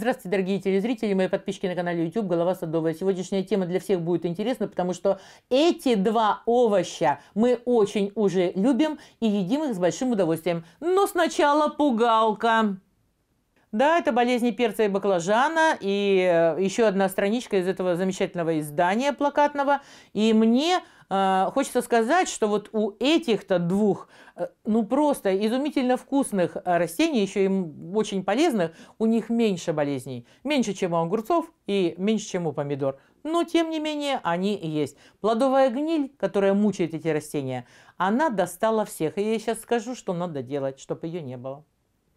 Здравствуйте, дорогие телезрители, мои подписчики на канале YouTube «Голова садовая». Сегодняшняя тема для всех будет интересна, потому что эти два овоща мы очень уже любим и едим их с большим удовольствием. Но сначала пугалка. Да, это болезни перца и баклажана, и э, еще одна страничка из этого замечательного издания плакатного. И мне э, хочется сказать, что вот у этих-то двух, э, ну просто изумительно вкусных э, растений, еще им очень полезных, у них меньше болезней. Меньше, чем у огурцов и меньше, чем у помидор. Но, тем не менее, они есть. Плодовая гниль, которая мучает эти растения, она достала всех. И я сейчас скажу, что надо делать, чтобы ее не было.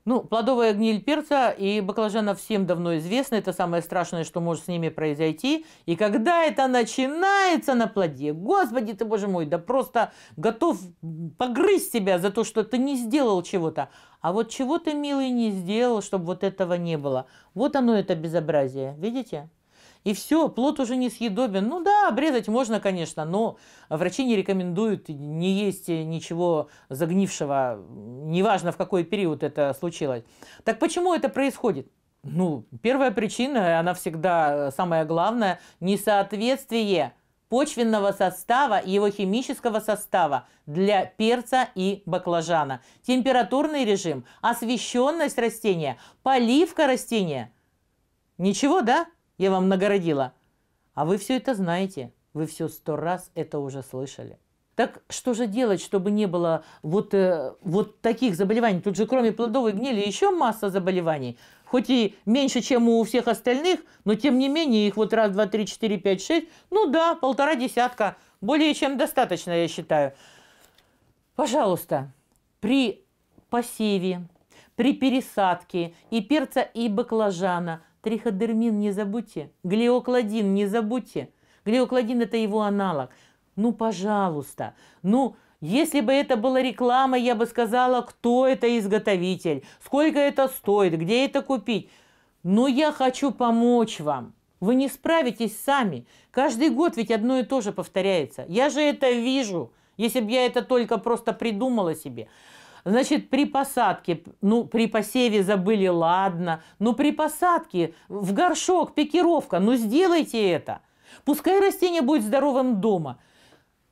Ну, плодовая гниль перца и баклажана всем давно известна. Это самое страшное, что может с ними произойти. И когда это начинается на плоде, господи ты, боже мой, да просто готов погрызть себя за то, что ты не сделал чего-то. А вот чего ты, милый, не сделал, чтобы вот этого не было. Вот оно, это безобразие. Видите? и все, плод уже не съедобен. Ну да, обрезать можно, конечно, но врачи не рекомендуют не есть ничего загнившего, неважно в какой период это случилось. Так почему это происходит? Ну, первая причина, она всегда самая главная, несоответствие почвенного состава и его химического состава для перца и баклажана. Температурный режим, освещенность растения, поливка растения. Ничего, да? Я вам нагородила. А вы все это знаете. Вы все сто раз это уже слышали. Так что же делать, чтобы не было вот, э, вот таких заболеваний? Тут же кроме плодовой гнили еще масса заболеваний. Хоть и меньше, чем у всех остальных, но тем не менее их вот раз, два, три, четыре, пять, шесть. Ну да, полтора десятка. Более чем достаточно, я считаю. Пожалуйста, при посеве, при пересадке и перца, и баклажана – Триходермин не забудьте. Глиокладин не забудьте. Глиокладин – это его аналог. Ну, пожалуйста. Ну, если бы это была реклама, я бы сказала, кто это изготовитель, сколько это стоит, где это купить. Но я хочу помочь вам. Вы не справитесь сами. Каждый год ведь одно и то же повторяется. Я же это вижу, если бы я это только просто придумала себе. Значит, при посадке, ну, при посеве забыли, ладно. ну, при посадке в горшок, пикировка, ну, сделайте это. Пускай растение будет здоровым дома.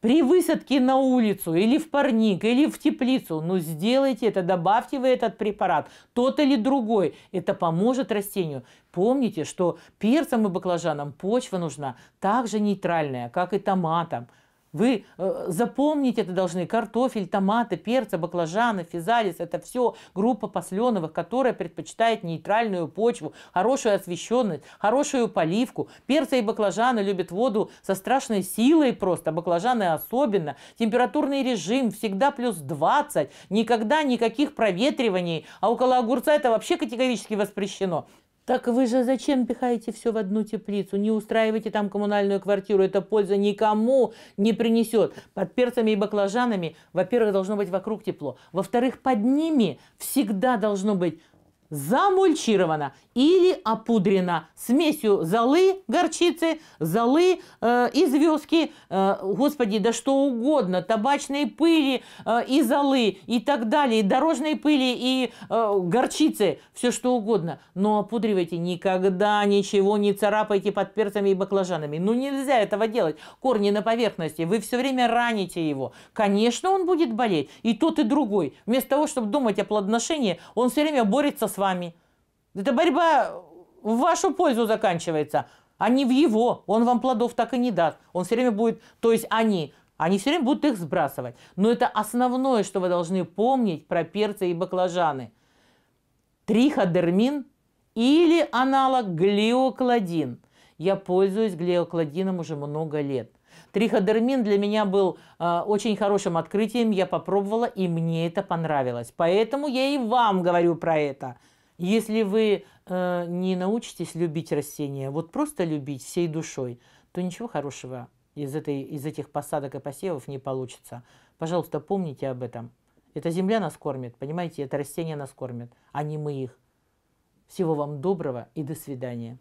При высадке на улицу или в парник, или в теплицу, ну сделайте это, добавьте вы этот препарат, тот или другой. Это поможет растению. Помните, что перцам и баклажанам почва нужна также нейтральная, как и томатам – вы э, запомнить это должны. Картофель, томаты, перцы, баклажаны, физалис – это все группа посленовых, которая предпочитает нейтральную почву, хорошую освещенность, хорошую поливку. Перцы и баклажаны любят воду со страшной силой просто, баклажаны особенно. Температурный режим всегда плюс 20, никогда никаких проветриваний. А около огурца это вообще категорически воспрещено. Так вы же зачем пихаете все в одну теплицу? Не устраивайте там коммунальную квартиру, это польза никому не принесет. Под перцами и баклажанами, во-первых, должно быть вокруг тепло. Во-вторых, под ними всегда должно быть замульчирована или опудрена смесью золы, горчицы, золы э, и звездки, э, господи, да что угодно, табачной пыли э, и золы и так далее, и дорожной пыли и э, горчицы, все что угодно. Но опудривайте никогда ничего не царапайте под перцами и баклажанами. Ну нельзя этого делать. Корни на поверхности, вы все время раните его. Конечно, он будет болеть, и тот, и другой. Вместо того, чтобы думать о плодоношении, он все время борется с вами. Эта борьба в вашу пользу заканчивается, а не в его. Он вам плодов так и не даст. Он все время будет, то есть они, они все время будут их сбрасывать. Но это основное, что вы должны помнить про перцы и баклажаны. Триходермин или аналог глиокладин. Я пользуюсь глиокладином уже много лет – Триходермин для меня был э, очень хорошим открытием. Я попробовала, и мне это понравилось. Поэтому я и вам говорю про это. Если вы э, не научитесь любить растения, вот просто любить всей душой, то ничего хорошего из, этой, из этих посадок и посевов не получится. Пожалуйста, помните об этом. Эта земля нас кормит, понимаете, это растения нас кормят, а не мы их. Всего вам доброго и до свидания.